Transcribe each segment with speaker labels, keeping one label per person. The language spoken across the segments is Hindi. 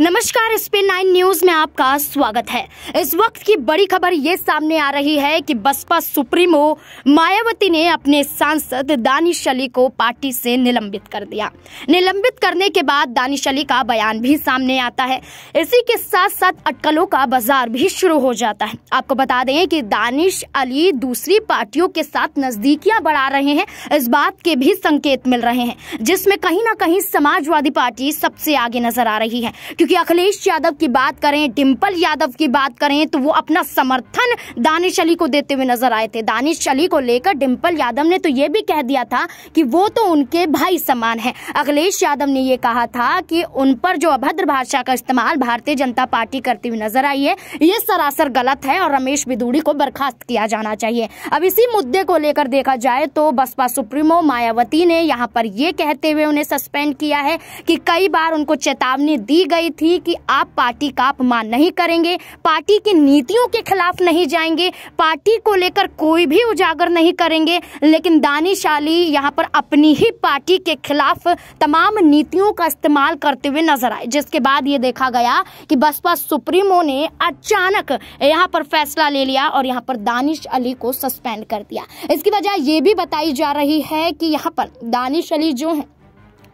Speaker 1: नमस्कार स्पिन नाइन न्यूज में आपका स्वागत है इस वक्त की बड़ी खबर ये सामने आ रही है कि बसपा सुप्रीमो मायावती ने अपने सांसद दानिश अली को पार्टी से निलंबित कर दिया निलंबित करने के बाद दानिश अली का बयान भी सामने आता है इसी के साथ साथ अटकलों का बाजार भी शुरू हो जाता है आपको बता दें कि दानिश अली दूसरी पार्टियों के साथ नजदीकियां बढ़ा रहे हैं इस बात के भी संकेत मिल रहे हैं जिसमें कहीं ना कहीं समाजवादी पार्टी सबसे आगे नजर आ रही है क्योंकि अखिलेश यादव की बात करें डिम्पल यादव की बात करें तो वो अपना समर्थन दानिश अली को देते हुए नजर आए थे दानिश अली को लेकर डिम्पल यादव ने तो ये भी कह दिया था कि वो तो उनके भाई समान है अखिलेश यादव ने ये कहा था कि उन पर जो अभद्र भाषा का इस्तेमाल भारतीय जनता पार्टी करती हुई नजर आई है ये सरासर गलत है और रमेश बिदूड़ी को बर्खास्त किया जाना चाहिए अब इसी मुद्दे को लेकर देखा जाए तो बसपा सुप्रीमो मायावती ने यहाँ पर यह कहते हुए उन्हें सस्पेंड किया है कि कई बार उनको चेतावनी दी गई थी कि आप पार्टी का अपमान नहीं करेंगे पार्टी की नीतियों के खिलाफ नहीं जाएंगे पार्टी को लेकर कोई भी उजागर नहीं करेंगे लेकिन दानिश अली यहाँ पर अपनी ही पार्टी के खिलाफ तमाम नीतियों का इस्तेमाल करते हुए नजर आए जिसके बाद ये देखा गया कि बसपा सुप्रीमो ने अचानक यहाँ पर फैसला ले लिया और यहाँ पर दानिश अली को सस्पेंड कर दिया इसकी वजह ये भी बताई जा रही है कि यहाँ पर दानिश अली जो है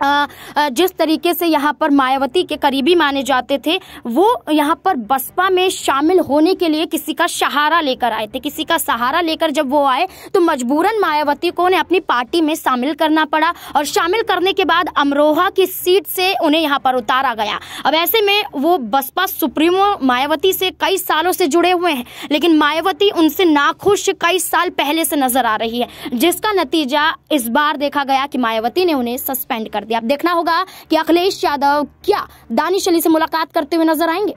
Speaker 1: जिस तरीके से यहाँ पर मायावती के करीबी माने जाते थे वो यहाँ पर बसपा में शामिल होने के लिए किसी का सहारा लेकर आए थे किसी का सहारा लेकर जब वो आए तो मजबूरन मायावती को उन्हें अपनी पार्टी में शामिल करना पड़ा और शामिल करने के बाद अमरोहा की सीट से उन्हें यहाँ पर उतारा गया अब ऐसे में वो बसपा सुप्रीमो मायावती से कई सालों से जुड़े हुए हैं लेकिन मायावती उनसे नाखुश कई साल पहले से नजर आ रही है जिसका नतीजा इस बार देखा गया कि मायावती ने उन्हें सस्पेंड कर दिया अब देखना होगा कि अखिलेश यादव क्या दानिश अली से मुलाकात करते हुए नजर आएंगे